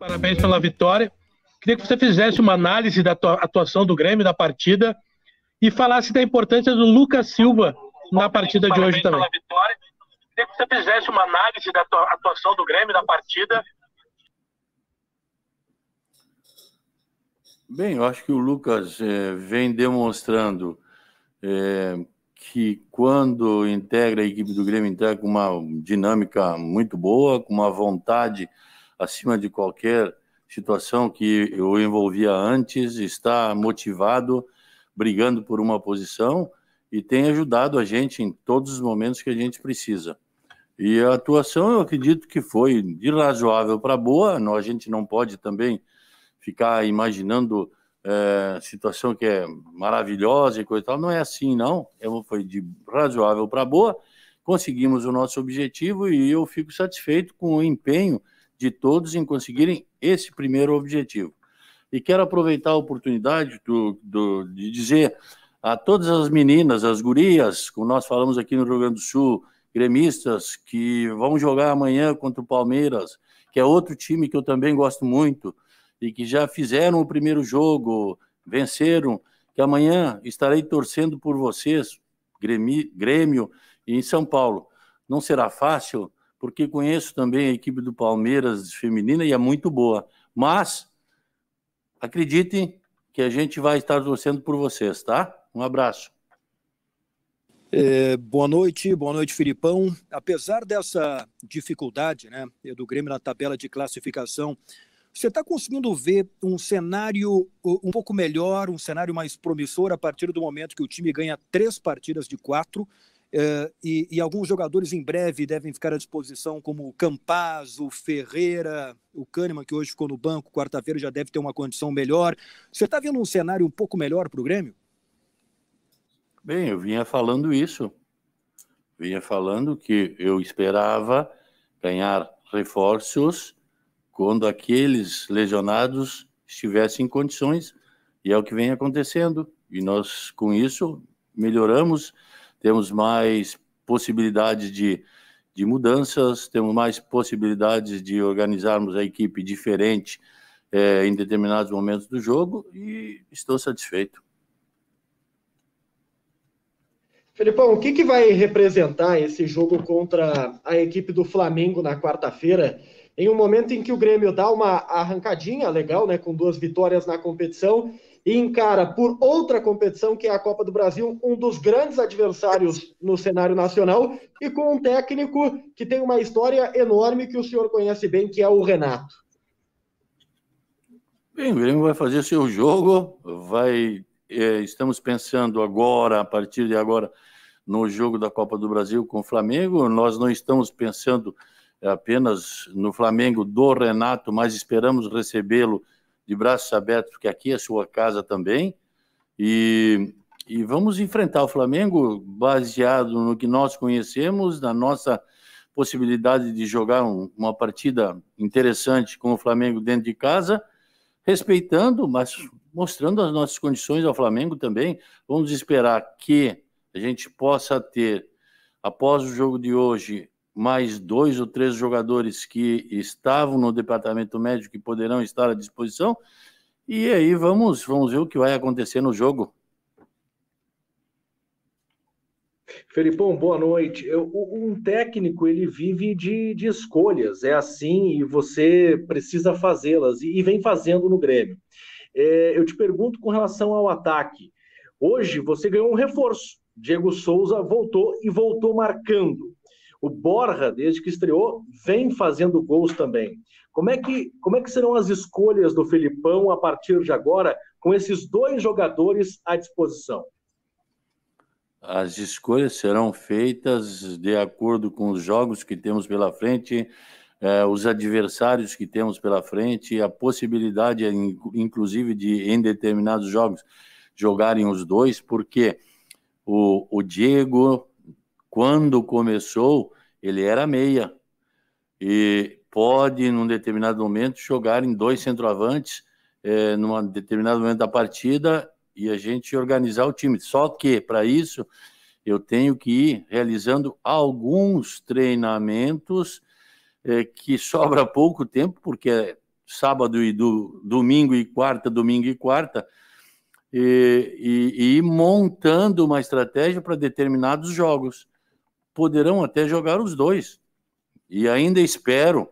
Parabéns pela vitória. Queria que você fizesse uma análise da atuação do Grêmio da partida e falasse da importância do Lucas Silva na partida de hoje também. Parabéns pela vitória. Queria que você fizesse uma análise da atuação do Grêmio na partida. Bem, eu acho que o Lucas eh, vem demonstrando eh, que quando integra a equipe do Grêmio, integra com uma dinâmica muito boa, com uma vontade acima de qualquer situação que eu envolvia antes, está motivado, brigando por uma posição e tem ajudado a gente em todos os momentos que a gente precisa. E a atuação, eu acredito que foi de razoável para boa, nós, a gente não pode também ficar imaginando é, situação que é maravilhosa e coisa e tal, não é assim, não, é, foi de razoável para boa, conseguimos o nosso objetivo e eu fico satisfeito com o empenho de todos em conseguirem esse primeiro objetivo. E quero aproveitar a oportunidade do, do, de dizer a todas as meninas, as gurias, como nós falamos aqui no Rio Grande do Sul, gremistas, que vão jogar amanhã contra o Palmeiras, que é outro time que eu também gosto muito, e que já fizeram o primeiro jogo, venceram, que amanhã estarei torcendo por vocês, Grêmio, Grêmio em São Paulo. Não será fácil, porque conheço também a equipe do Palmeiras feminina e é muito boa. Mas acreditem que a gente vai estar torcendo por vocês, tá? Um abraço. É, boa noite, boa noite, Filipão. Apesar dessa dificuldade, né, do Grêmio na tabela de classificação, você está conseguindo ver um cenário um pouco melhor, um cenário mais promissor a partir do momento que o time ganha três partidas de quatro Uh, e, e, alguns jogadores em breve devem ficar à disposição, como o Campaz, o Ferreira, o Kahneman, que hoje ficou no banco, quarta-feira já deve ter uma condição melhor. Você está vendo um cenário um pouco melhor para o Grêmio? Bem, eu vinha falando isso. Vinha falando que eu esperava ganhar reforços quando aqueles lesionados estivessem em condições, e é o que vem acontecendo. E nós, com isso, melhoramos temos mais possibilidades de, de mudanças, temos mais possibilidades de organizarmos a equipe diferente é, em determinados momentos do jogo e estou satisfeito. Felipão, o que, que vai representar esse jogo contra a equipe do Flamengo na quarta-feira? Em um momento em que o Grêmio dá uma arrancadinha legal, né, com duas vitórias na competição, e encara por outra competição, que é a Copa do Brasil, um dos grandes adversários no cenário nacional, e com um técnico que tem uma história enorme que o senhor conhece bem, que é o Renato. Bem, o Grêmio vai fazer seu jogo, vai. É, estamos pensando agora, a partir de agora, no jogo da Copa do Brasil com o Flamengo. Nós não estamos pensando apenas no Flamengo do Renato, mas esperamos recebê-lo de braços abertos, porque aqui é sua casa também. E, e vamos enfrentar o Flamengo baseado no que nós conhecemos, na nossa possibilidade de jogar um, uma partida interessante com o Flamengo dentro de casa, respeitando, mas mostrando as nossas condições ao Flamengo também. Vamos esperar que a gente possa ter, após o jogo de hoje, mais dois ou três jogadores que estavam no departamento médico e poderão estar à disposição. E aí vamos, vamos ver o que vai acontecer no jogo. Felipão, boa noite. Eu, um técnico ele vive de, de, escolhas, é assim, e você precisa fazê-las, e, e, vem fazendo no Grêmio. É, eu te pergunto com relação ao ataque. Hoje você ganhou um reforço. Diego Souza voltou e voltou marcando. O Borja, desde que estreou, vem fazendo gols também. Como é que, como é que serão as escolhas do Felipão a partir de agora com esses dois jogadores à disposição? As escolhas serão feitas de acordo com os jogos que temos pela frente, eh, os adversários que temos pela frente, a possibilidade, eh, inclusive, de em determinados jogos jogarem os dois, porque o, o Diego quando começou, ele era meia. E pode, num determinado momento, jogar em dois centroavantes, é, num determinado momento da partida, e a gente organizar o time. Só que, para isso, eu tenho que ir realizando alguns treinamentos é, que sobra pouco tempo, porque é sábado e do, domingo e quarta, domingo e quarta, e, e, e ir montando uma estratégia para determinados jogos poderão até jogar os dois. E ainda espero,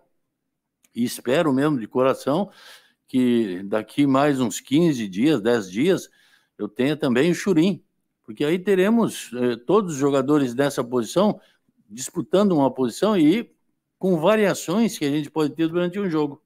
e espero mesmo de coração, que daqui mais uns 15 dias, 10 dias, eu tenha também o Churim, porque aí teremos eh, todos os jogadores dessa posição disputando uma posição e com variações que a gente pode ter durante um jogo.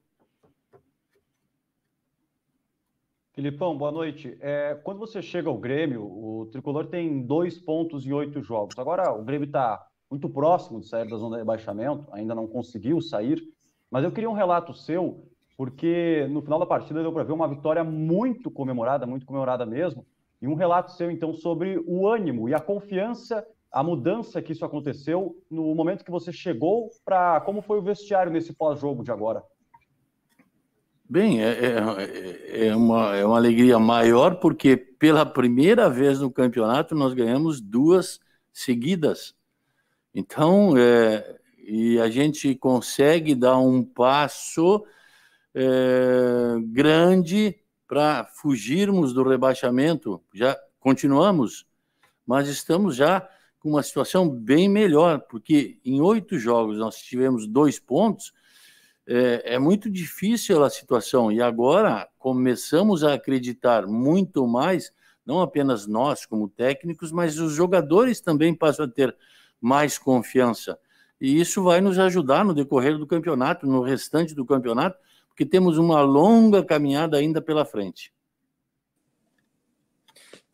Filipão, boa noite. É, quando você chega ao Grêmio, o tricolor tem dois pontos em oito jogos. Agora o Grêmio está muito próximo de sair da zona de rebaixamento, ainda não conseguiu sair. Mas eu queria um relato seu, porque no final da partida deu para ver uma vitória muito comemorada, muito comemorada mesmo. E um relato seu, então, sobre o ânimo e a confiança, a mudança que isso aconteceu no momento que você chegou para como foi o vestiário nesse pós-jogo de agora. Bem, é é, é, é, uma, é uma alegria maior porque pela primeira vez no campeonato nós ganhamos duas seguidas então, é, e a gente consegue dar um passo é, grande para fugirmos do rebaixamento. Já continuamos, mas estamos já com uma situação bem melhor, porque em oito jogos nós tivemos dois pontos. É, é, muito difícil a situação e agora começamos a acreditar muito mais, não apenas nós como técnicos, mas os jogadores também passam a ter mais confiança. E isso vai nos ajudar no decorrer do campeonato, no restante do campeonato, porque temos uma longa caminhada ainda pela frente.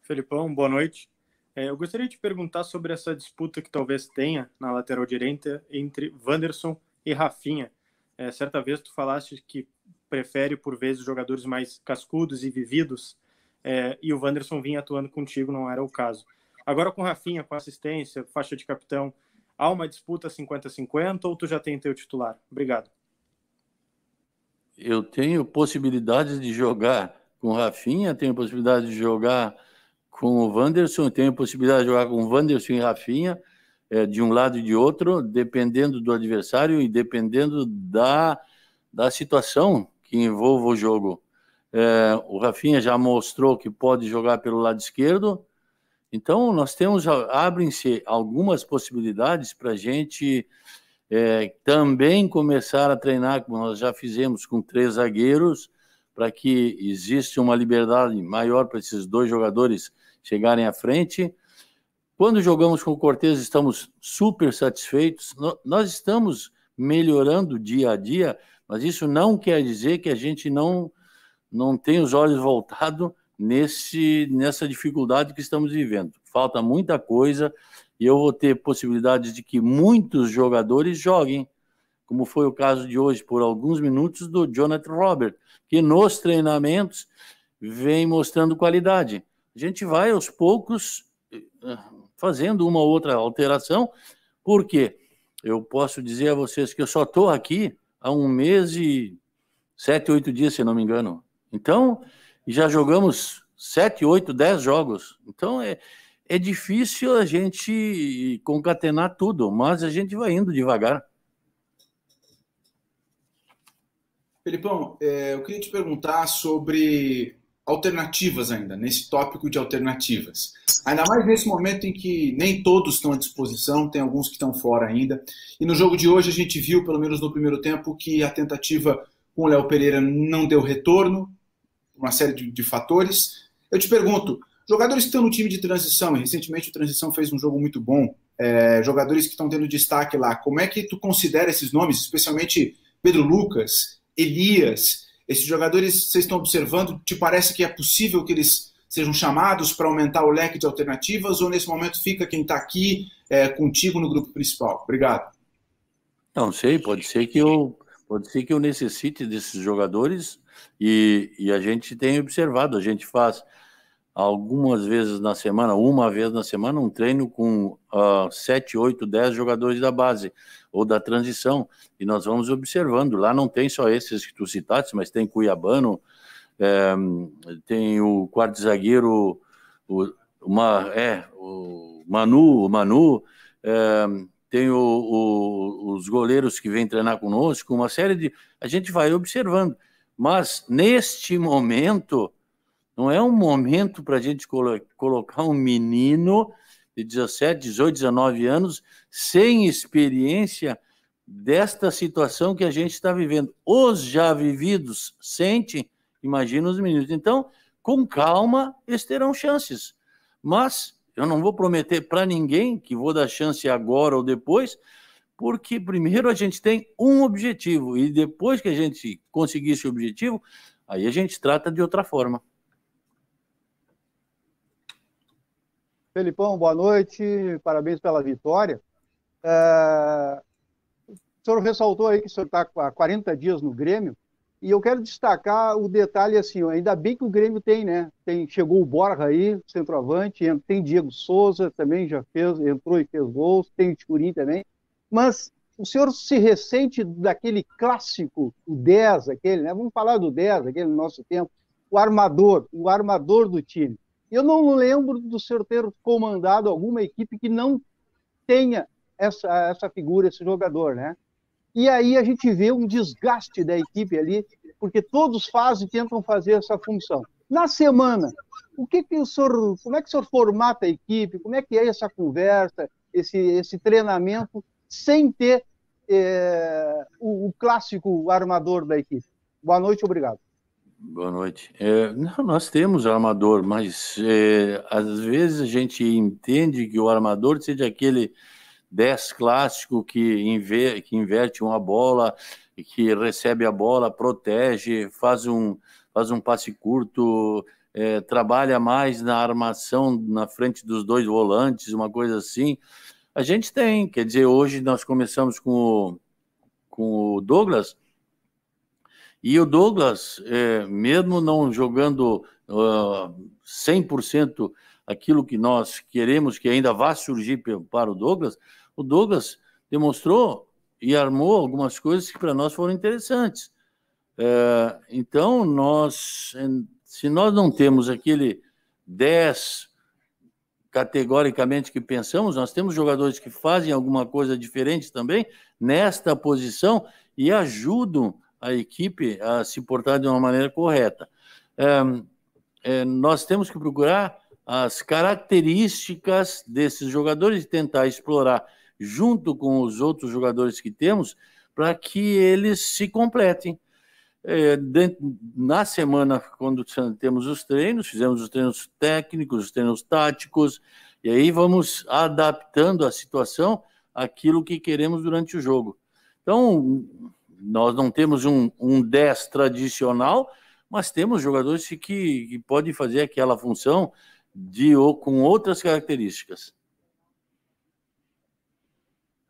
Felipão, boa noite. É, eu gostaria de perguntar sobre essa disputa que talvez tenha na lateral direita entre Wanderson e Rafinha. É, certa vez tu falaste que prefere por vezes jogadores mais cascudos e vividos, é, e o Wanderson vinha atuando contigo, não era o caso. Agora com Rafinha, com assistência, faixa de capitão, há uma disputa 50-50 ou tu já tem teu titular? Obrigado. Eu tenho possibilidade de jogar com Rafinha, tenho possibilidade de jogar com o Wanderson, tenho possibilidade de jogar com o Wanderson e Rafinha, é, de um lado e de outro, dependendo do adversário e dependendo da, da situação que envolva o jogo. É, o Rafinha já mostrou que pode jogar pelo lado esquerdo, então, nós temos, abrem-se algumas possibilidades para a gente é, também começar a treinar, como nós já fizemos com três zagueiros, para que exista uma liberdade maior para esses dois jogadores chegarem à frente. Quando jogamos com o Cortez, estamos super satisfeitos. Nós estamos melhorando dia a dia, mas isso não quer dizer que a gente não, não tem os olhos voltados nesse, nessa dificuldade que estamos vivendo. Falta muita coisa e eu vou ter possibilidade de que muitos jogadores joguem, como foi o caso de hoje, por alguns minutos, do Jonathan Robert, que nos treinamentos vem mostrando qualidade. A gente vai aos poucos eh, fazendo uma outra alteração, porque eu posso dizer a vocês que eu só estou aqui há um mês e sete, oito dias, se não me engano. Então, e já jogamos 7, 8, 10 jogos. Então é, é difícil a gente concatenar tudo, mas a gente vai indo devagar. Felipão, é, eu queria te perguntar sobre alternativas ainda, nesse tópico de alternativas. Ainda mais nesse momento em que nem todos estão à disposição, tem alguns que estão fora ainda. E no jogo de hoje a gente viu, pelo menos no primeiro tempo, que a tentativa com o Léo Pereira não deu retorno, uma série de, de fatores. Eu te pergunto, jogadores que estão no time de transição, e recentemente o Transição fez um jogo muito bom, é, jogadores que estão tendo destaque lá, como é que tu considera esses nomes, especialmente Pedro Lucas, Elias, esses jogadores vocês estão observando, te parece que é possível que eles sejam chamados para aumentar o leque de alternativas ou nesse momento fica quem está aqui é, contigo no grupo principal? Obrigado. Não sei, pode ser que eu pode ser que eu necessite desses jogadores e, e a gente tem observado, a gente faz algumas vezes na semana, uma vez na semana, um treino com uh, 7, 8, 10 jogadores da base ou da transição. E nós vamos observando. Lá não tem só esses que tu citaste, mas tem Cuiabano, é, tem o quarto zagueiro, o, é, o Manu, o Manu, é, tem o, o, os goleiros que vêm treinar conosco, uma série de. A gente vai observando. Mas, neste momento, não é um momento para a gente colo colocar um menino de 17, 18, 19 anos sem experiência desta situação que a gente está vivendo. Os já vividos sentem, imagina os meninos. Então, com calma, eles terão chances. Mas eu não vou prometer para ninguém que vou dar chance agora ou depois, porque primeiro a gente tem um objetivo e depois que a gente conseguir esse objetivo, aí a gente trata de outra forma. Felipão, boa noite, parabéns pela vitória. É... O senhor ressaltou aí que o senhor está há 40 dias no Grêmio, e eu quero destacar o detalhe assim, ainda bem que o Grêmio tem, né? Tem, chegou o Borja aí, centroavante, tem Diego Souza também, já fez, entrou e fez gols, tem o Ticurim também. Mas o senhor se ressente daquele clássico, o 10, aquele, né? Vamos falar do 10, aquele no nosso tempo, o armador, o armador do time. Eu não lembro do senhor ter comandado alguma equipe que não tenha essa, essa figura, esse jogador, né? E aí a gente vê um desgaste da equipe ali, porque todos fazem e tentam fazer essa função. Na semana, o que, que o senhor, como é que o senhor formata a equipe? Como é que é essa conversa, esse, esse treinamento sem ter é, o, o, clássico armador da equipe. Boa noite, obrigado. Boa noite. É, não, nós temos armador, mas é, às vezes a gente entende que o armador seja aquele 10 clássico que, inver, que inverte uma bola, que recebe a bola, protege, faz um, faz um passe curto, é, trabalha mais na armação na frente dos dois volantes, uma coisa assim. A gente tem, quer dizer, hoje nós começamos com o, com o Douglas, e o Douglas, é, mesmo não jogando uh, ah, 100% aquilo que nós queremos que ainda vá surgir para o Douglas, o Douglas demonstrou e armou algumas coisas que para nós foram interessantes. É, então, nós, se nós não temos aquele 10, categoricamente que pensamos, nós temos jogadores que fazem alguma coisa diferente também nesta posição e ajudam a equipe a se portar de uma maneira correta. É, é, nós temos que procurar as características desses jogadores e tentar explorar junto com os outros jogadores que temos para que eles se completem. É, na semana, quando temos os treinos, fizemos os treinos técnicos, os treinos táticos, e aí vamos adaptando a situação àquilo que queremos durante o jogo. Então, nós não temos um, um 10 tradicional, mas temos jogadores que, que podem fazer aquela função de ou com outras características.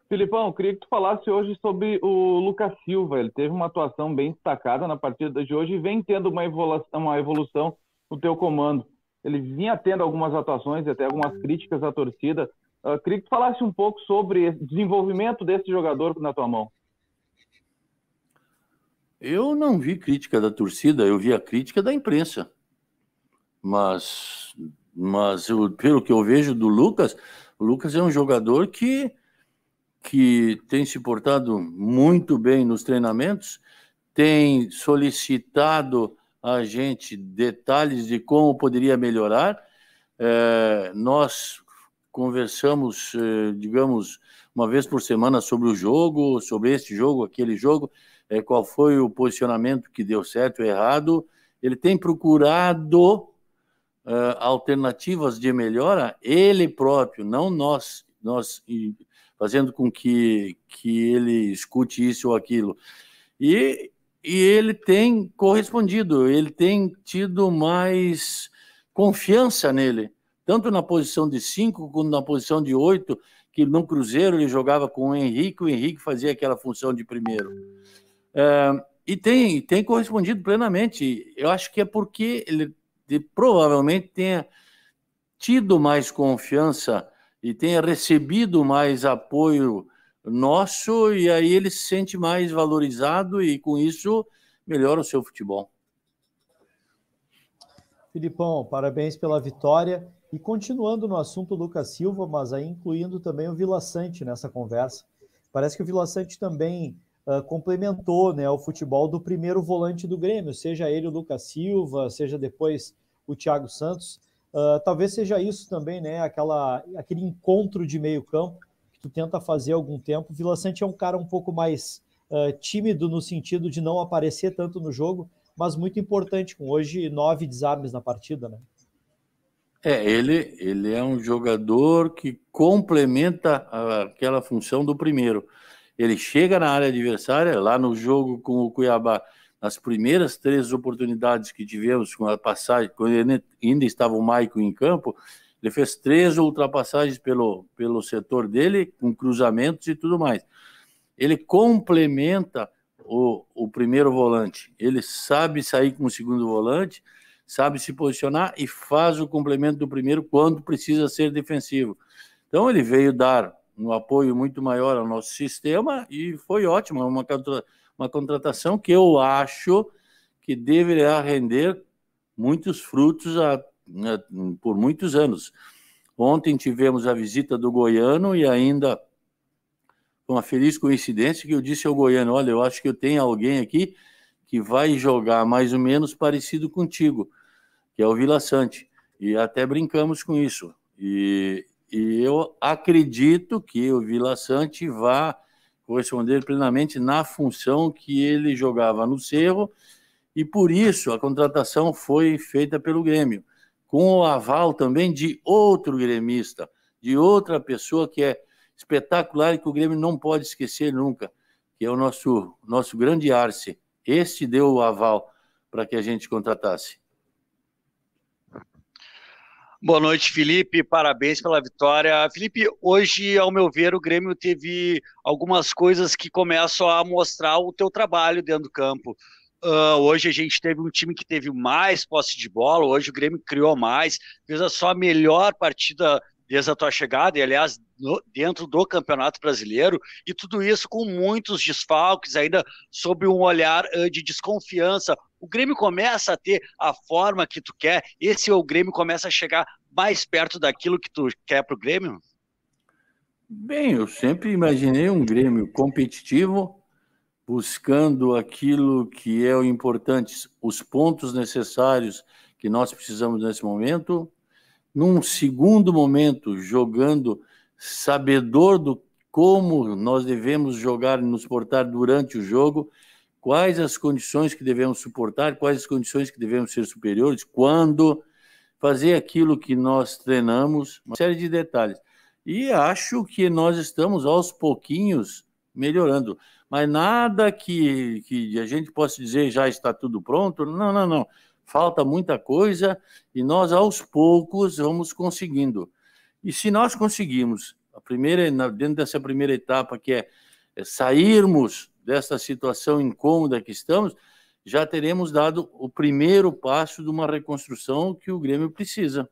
Filipão, queria que tu falasse hoje sobre o Lucas Silva. Ele teve uma atuação bem destacada na partida de hoje e vem tendo uma evolução, uma evolução no teu comando. Ele vinha tendo algumas atuações e até algumas uhum. críticas à torcida. Uh, queria que tu falasse um pouco sobre o desenvolvimento desse jogador na tua mão. Eu não vi crítica da torcida, eu vi a crítica da imprensa. Mas, mas eu, pelo que eu vejo do Lucas, o Lucas é um jogador que que tem se portado muito bem nos treinamentos, tem solicitado a gente detalhes de como poderia melhorar. É, nós conversamos, é, digamos, uma vez por semana sobre o jogo, sobre este jogo, aquele jogo, é, qual foi o posicionamento que deu certo ou errado. Ele tem procurado é, alternativas de melhora, ele próprio, não nós. Nós fazendo com que, que ele escute isso ou aquilo. E, e ele tem correspondido, ele tem tido mais confiança nele, tanto na posição de cinco quanto na posição de oito que no Cruzeiro ele jogava com o Henrique, o Henrique fazia aquela função de primeiro. É, e tem, tem correspondido plenamente. Eu acho que é porque ele, ele provavelmente tenha tido mais confiança e tenha recebido mais apoio nosso, e aí ele se sente mais valorizado e com isso melhora o seu futebol. Filipão, parabéns pela vitória. E continuando no assunto Lucas Silva, mas aí incluindo também o Vila Sante nessa conversa. Parece que o Vila Sante também uh, complementou né, o futebol do primeiro volante do Grêmio, seja ele o Lucas Silva, seja depois o Thiago Santos. Uh, talvez seja isso também, né? Aquela, aquele encontro de meio campo que tu tenta fazer há algum tempo. Vila Sante é um cara um pouco mais uh, tímido no sentido de não aparecer tanto no jogo, mas muito importante, com hoje nove desarmes na partida, né? É, ele, ele é um jogador que complementa aquela função do primeiro. Ele chega na área adversária, lá no jogo com o Cuiabá, nas primeiras três oportunidades que tivemos com a passagem, quando ainda estava o Maicon em campo, ele fez três ultrapassagens pelo, pelo setor dele, com cruzamentos e tudo mais. Ele complementa o, o primeiro volante, ele sabe sair com o segundo volante, sabe se posicionar e faz o complemento do primeiro quando precisa ser defensivo. Então, ele veio dar um apoio muito maior ao nosso sistema e foi ótimo, é uma uma contratação que eu acho que deverá render muitos frutos a, a, né, por muitos anos. Ontem tivemos a visita do Goiano e ainda uma feliz coincidência que eu disse ao Goiano, olha, eu acho que eu tenho alguém aqui que vai jogar mais ou menos parecido contigo, que é o Vila Sante. E até brincamos com isso. E, e eu acredito que o Vila Sante vá corresponder plenamente na função que ele jogava no Cerro, e por isso a contratação foi feita pelo Grêmio, com o aval também de outro gremista, de outra pessoa que é espetacular e que o Grêmio não pode esquecer nunca, que é o nosso, nosso grande Arce. Este deu o aval para que a gente contratasse. Boa noite, Felipe. Parabéns pela vitória. Felipe, hoje, ao meu ver, o Grêmio teve algumas coisas que começam a mostrar o teu trabalho dentro do campo. Uh, hoje a gente teve um time que teve mais posse de bola, hoje o Grêmio criou mais, fez a sua melhor partida desde a tua chegada, e aliás, no, dentro do Campeonato Brasileiro, e tudo isso com muitos desfalques, ainda sob um olhar uh, de desconfiança o Grêmio começa a ter a forma que tu quer, esse é o Grêmio começa a chegar mais perto daquilo que tu quer para o Grêmio? Bem, eu sempre imaginei um Grêmio competitivo, buscando aquilo que é o importante, os pontos necessários que nós precisamos nesse momento. Num segundo momento, jogando sabedor do como nós devemos jogar e nos portar durante o jogo quais as condições que devemos suportar, quais as condições que devemos ser superiores, quando fazer aquilo que nós treinamos, uma série de detalhes. E acho que nós estamos aos pouquinhos melhorando, mas nada que, que a gente possa dizer já está tudo pronto, não, não, não. Falta muita coisa e nós aos poucos vamos conseguindo. E se nós conseguimos, a primeira, dentro dessa primeira etapa que é, é sairmos desta situação incômoda que estamos, já teremos dado o primeiro passo de uma reconstrução que o Grêmio precisa.